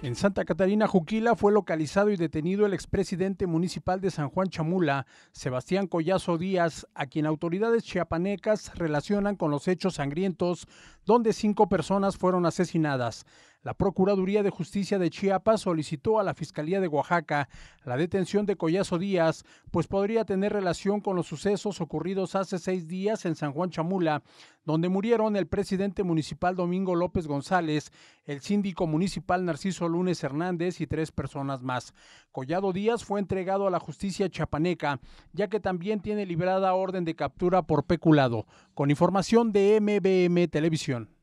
En Santa Catarina, Juquila, fue localizado y detenido el expresidente municipal de San Juan Chamula, Sebastián Collazo Díaz, a quien autoridades chiapanecas relacionan con los hechos sangrientos donde cinco personas fueron asesinadas. La Procuraduría de Justicia de Chiapas solicitó a la Fiscalía de Oaxaca la detención de Collazo Díaz, pues podría tener relación con los sucesos ocurridos hace seis días en San Juan Chamula, donde murieron el presidente municipal Domingo López González, el síndico municipal Narciso Lunes Hernández y tres personas más. Collado Díaz fue entregado a la justicia chapaneca, ya que también tiene librada orden de captura por peculado. Con información de MBM Televisión.